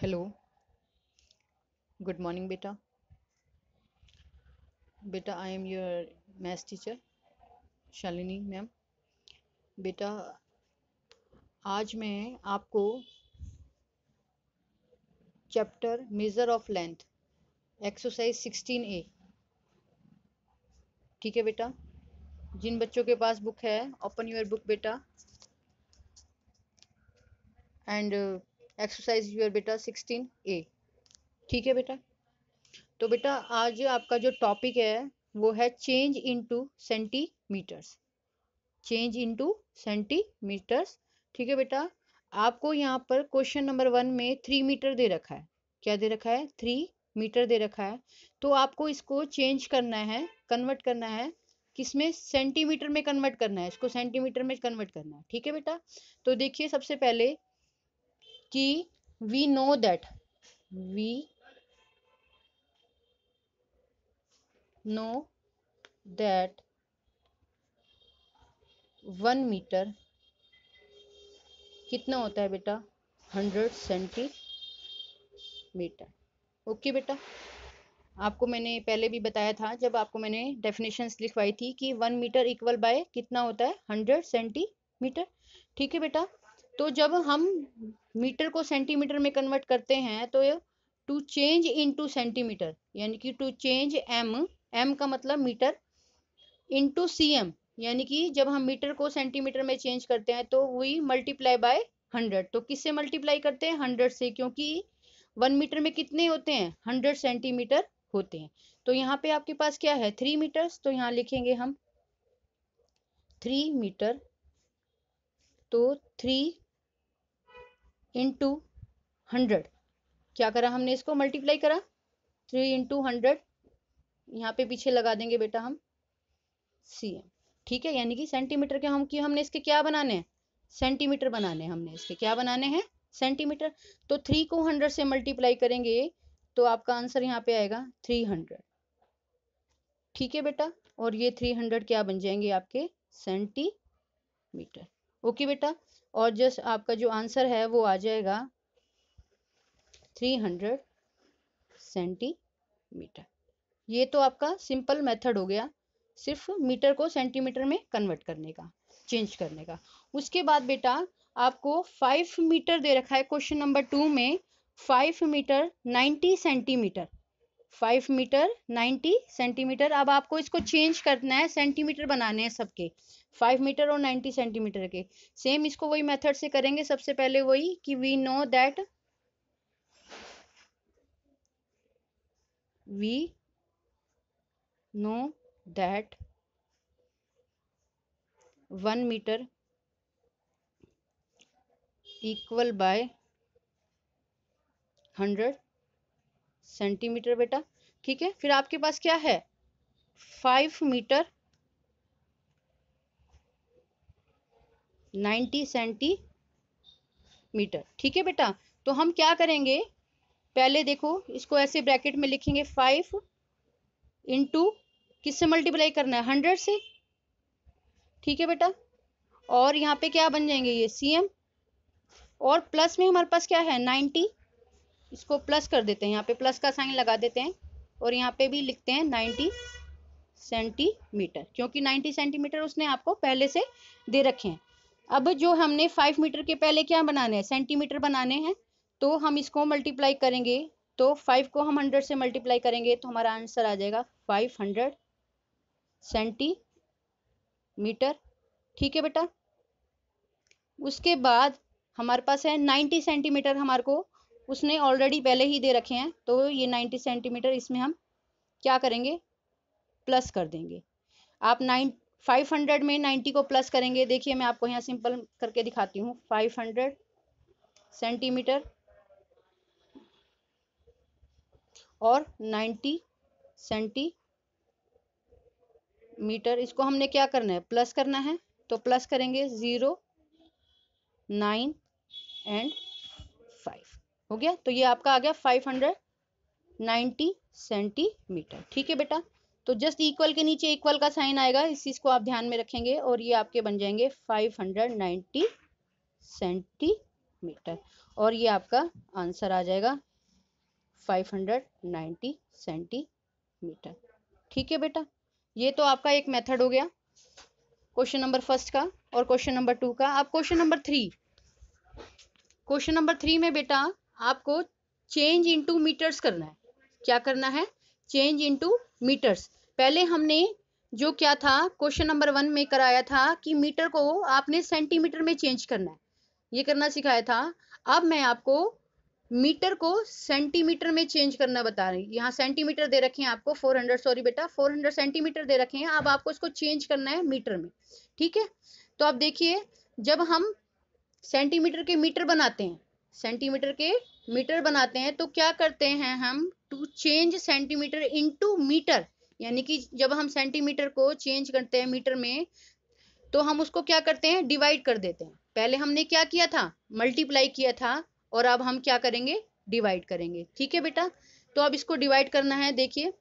hello good morning बेटा बेटा I am your maths teacher Shalini ma'am बेटा आज मैं आपको chapter measure of length exercise sixteen A ठीक है बेटा जिन बच्चों के पास बुक है ओपन योर बुक बेटा एंड एक्सरसाइज यूर बेटा सिक्सटीन ए ठीक है बेटा तो बेटा आज आपका जो टॉपिक है वो है change into centimetres change into centimetres ठीक है बेटा आपको यहाँ पर क्वेश्चन नंबर वन में थ्री मीटर दे रखा है क्या दे रखा है थ्री मीटर दे रखा है तो आपको इसको चेंज करना है कन्वर्ट करना है किसमें सेंटीमीटर में कन्वर्ट करना है इसको सेंटीमीटर में कन्वर्ट करना है ठीक है बेटा तो देखिए सबसे पहले कि we know that we know that one metre कितना होता है बेटा हंड्रेड सेंटीमीटर ओके बेटा आपको मैंने पहले भी बताया था जब आपको मैंने डेफिनेशंस लिखवाई थी कि वन मीटर इक्वल बाय कितना होता है हंड्रेड सेंटीमीटर ठीक है बेटा तो जब हम मीटर को सेंटीमीटर में कन्वर्ट करते हैं तो to change into centimetre यानी कि टू चेंज एम एम का मतलब metre into C M यानी कि जब हम मीटर को सेंटीमीटर में चेंज करते हैं तो वही मल्टीप्लाई बाय हंड्रेड तो किससे मल्टीप्लाई करते हैं हंड्रेड से क्योंकि वन मीटर में कितने होते हैं हंड्रेड सेंटीमीटर होते हैं तो यहाँ पे आपके पास क्या है थ्री मीटर तो यहाँ लिखेंगे हम थ्री मीटर तो थ्री इंटू हंड्रेड क्या करा हमने इसको मल्टीप्लाई करा थ्री इंटू हंड्रेड यहाँ पे पीछे लगा देंगे बेटा हम सी एम ठीक है यानी कि सेंटीमीटर के हम कि हमने इसके क्या बनाने हैं सेंटीमीटर बनाने हैं हमने इसके क्या बनाने हैं सेंटीमीटर तो थ्री को हंड्रेड से मल्टीप्लाई करेंगे तो आपका आंसर यहाँ पे आएगा थ्री हंड्रेड ठीक है बेटा और ये थ्री हंड्रेड क्या बन जाएंगे आपके सेंटीमीटर ओके बेटा और जस्ट आपका जो आंसर है वो आ जाएगा थ्री हंड्रेड सेंटीमीटर ये तो आपका सिंपल मेथड हो गया सिर्फ मीटर को सेंटीमीटर में कन्वर्ट करने का चेंज करने का उसके बाद बेटा आपको फाइव मीटर दे रखा है क्वेश्चन नंबर टू में five metre ninety centimetre five metre ninety centimetre अब आपको इसको चेंज करना है सेंटीमीटर बनाने हैं सबके फाइव मीटर और नाइन्टी सेंटीमीटर के सेम इसको वही मेथड से करेंगे सबसे पहले वही कि we know that we know that one metre equal by hundred centimetre बेटा ठीक है फिर आपके पास क्या है फाइव मीटर नाइन्टी सेंटीमीटर ठीक है बेटा तो हम क्या करेंगे पहले देखो इसको ऐसे ब्रैकेट में लिखेंगे फाइव इंटू किससे मल्टीप्लाई करना है हंड्रेड से ठीक है बेटा और यहाँ पे क्या बन जाएंगे ये सी एम और प्लस में हमारे पास क्या है नाइन्टी इसको प्लस कर देते हैं यहाँ पे प्लस का साइन लगा देते हैं और यहाँ पे भी लिखते हैं नाइन्टी सेंटीमीटर क्योंकि 90 सेंटीमीटर उसने आपको पहले से दे रखे हैं अब जो हमने 5 मीटर के पहले क्या बनाने हैं सेंटीमीटर बनाने हैं तो हम इसको मल्टीप्लाई करेंगे तो 5 को हम 100 से मल्टीप्लाई करेंगे तो हमारा आंसर आ जाएगा 500 सेंटीमीटर ठीक है बेटा उसके बाद हमारे पास है 90 सेंटीमीटर हमारे को उसने ऑलरेडी पहले ही दे रखे हैं तो ये नाइन्टी सेंटीमीटर इसमें हम क्या करेंगे प्लस कर देंगे आप नाइन फाइव हंड्रेड में नाइन्टी को प्लस करेंगे देखिए मैं आपको यहाँ सिंपल करके दिखाती हूँ फाइव हंड्रेड सेंटीमीटर और नाइन्टी सेंटीमीटर इसको हमने क्या करना है प्लस करना है तो प्लस करेंगे ज़ीरो नाइन एंड फाइव हो गया तो ये आपका आ गया फाइव हंड्रेड नाइन्टी सेंटीमीटर ठीक है बेटा तो जस्ट इक्वल के नीचे इक्वल का साइन आएगा इस चीज को आप ध्यान में रखेंगे और ये आपके बन जाएंगे 590 सेंटीमीटर और ये आपका आंसर आ जाएगा 590 सेंटीमीटर ठीक है बेटा ये तो आपका एक मेथड हो गया क्वेश्चन नंबर फर्स्ट का और क्वेश्चन नंबर टू का अब question number three question number three में बेटा आपको चेंज इंटू मीटर्स करना है क्या करना है चेंज इंटू मीटर्स पहले हमने जो क्या था क्वेश्चन नंबर वन में कराया था कि मीटर को आपने सेंटीमीटर में चेंज करना है ये करना सिखाया था अब मैं आपको मीटर को सेंटीमीटर में चेंज करना बता रही यहाँ सेंटीमीटर दे रखे हैं आपको 400 सॉरी बेटा 400 सेंटीमीटर दे रखे हैं अब आपको इसको चेंज करना है मीटर में ठीक है तो आप देखिए जब हम सेंटीमीटर के मीटर बनाते हैं सेंटीमीटर के मीटर बनाते हैं तो क्या करते हैं हम to change centimetre into metre यानी कि जब हम सेंटीमीटर को चेंज करते हैं मीटर में तो हम उसको क्या करते हैं डिवाइड कर देते हैं पहले हमने क्या किया था मल्टीप्लाई किया था और अब हम क्या करेंगे डिवाइड करेंगे ठीक है बेटा तो अब इसको डिवाइड करना है देखिए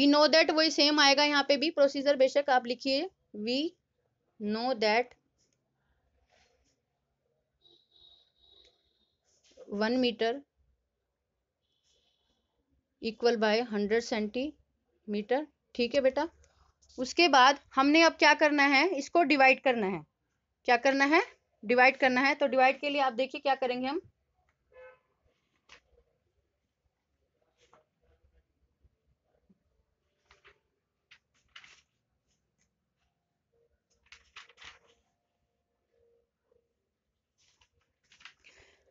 वी नो दैट वही सेम आएगा यहाँ पे भी प्रोसीजर बेशक आप लिखिए we know that one metre equal by hundred centimetre ठीक है बेटा उसके बाद हमने अब क्या करना है इसको डिवाइड करना है क्या करना है डिवाइड करना है तो डिवाइड के लिए आप देखिए क्या करेंगे हम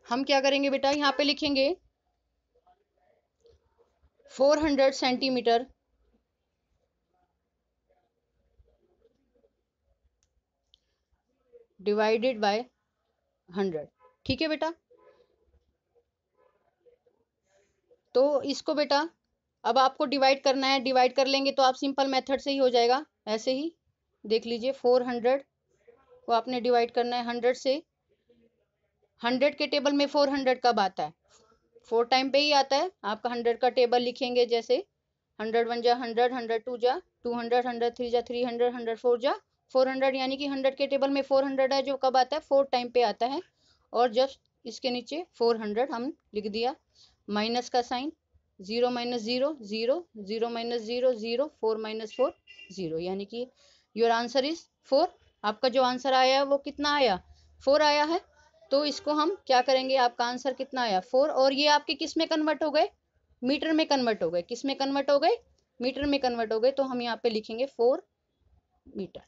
हम क्या करेंगे बेटा यहाँ पे लिखेंगे 400 सेंटीमीटर डिवाइडेड बाय 100 ठीक है बेटा तो इसको बेटा अब आपको डिवाइड करना है डिवाइड कर लेंगे तो आप सिंपल मेथड से ही हो जाएगा ऐसे ही देख लीजिए 400 को आपने डिवाइड करना है 100 से हंड्रेड के टेबल में फोर हंड्रेड कब आता है फोर टाइम पे ही आता है आपका हंड्रेड का टेबल लिखेंगे जैसे हंड्रेड वन जा हंड्रेड हंड्रेड टू जा टू हंड्रेड हंड्रेड थ्री जा थ्री हंड्रेड हंड्रेड फोर जा फोर हंड्रेड यानी कि हंड्रेड के टेबल में फोर हंड्रेड है जो कब आता है फोर टाइम पे आता है और जब इसके नीचे फोर हंड्रेड हम लिख दिया माइनस का sign zero minus zero zero zero minus zero zero four minus four zero यानी कि योर आंसर इज फोर आपका जो आंसर आया है वो कितना आया फोर आया है तो इसको हम क्या करेंगे आपका आंसर कितना आया फोर और ये आपके किस में कन्वर्ट हो गए मीटर में कन्वर्ट हो गए किस में कन्वर्ट हो गए मीटर में कन्वर्ट हो गए तो हम यहाँ पे लिखेंगे फोर मीटर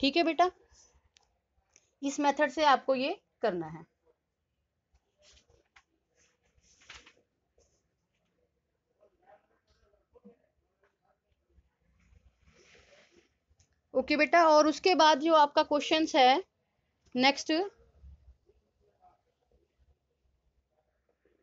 ठीक है बेटा इस मेथड से आपको ये करना है ओके okay, बेटा और उसके बाद जो आपका क्वेश्चंस है नेक्स्ट